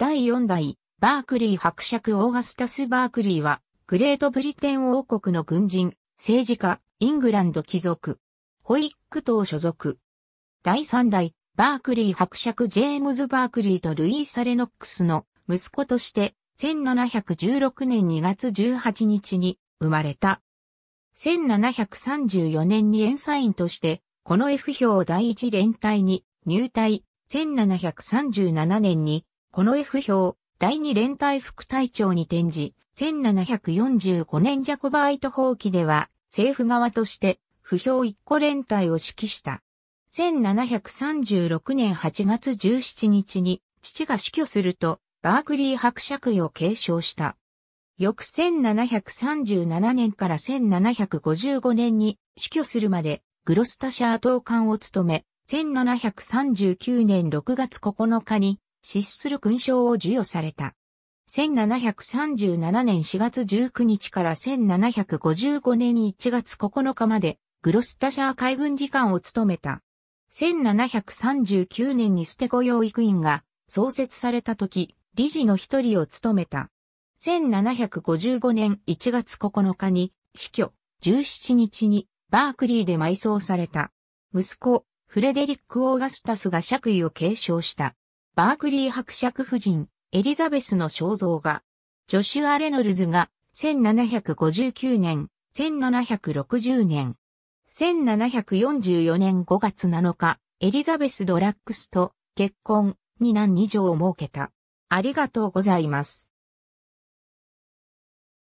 第4代、バークリー伯爵オーガスタス・バークリーは、グレートブリテン王国の軍人、政治家、イングランド貴族、ホイック党所属。第3代、バークリー伯爵ジェームズ・バークリーとルイーサ・レノックスの息子として、1716年2月18日に生まれた。1734年にエンサインとして、この F 表第一連隊に入隊、1737年にこの F 表、第2連隊副隊長に転じ、1745年ジャコバイト法規では、政府側として、不評1個連隊を指揮した。1736年8月17日に、父が死去すると、バークリー伯爵位を継承した。翌1737年から1755年に死去するまでグロスタシャー党官を務め、1739年6月9日に出する勲章を授与された。1737年4月19日から1755年1月9日までグロスタシャー海軍次官を務めた。1739年にステコ養育院が創設された時、理事の一人を務めた。1755年1月9日に死去、17日にバークリーで埋葬された。息子、フレデリック・オーガスタスが爵位を継承した。バークリー伯爵夫人、エリザベスの肖像画。ジョシュア・レノルズが、1759年、1760年、1744年5月7日、エリザベス・ドラックスと結婚、に何二女を設けた。ありがとうございます。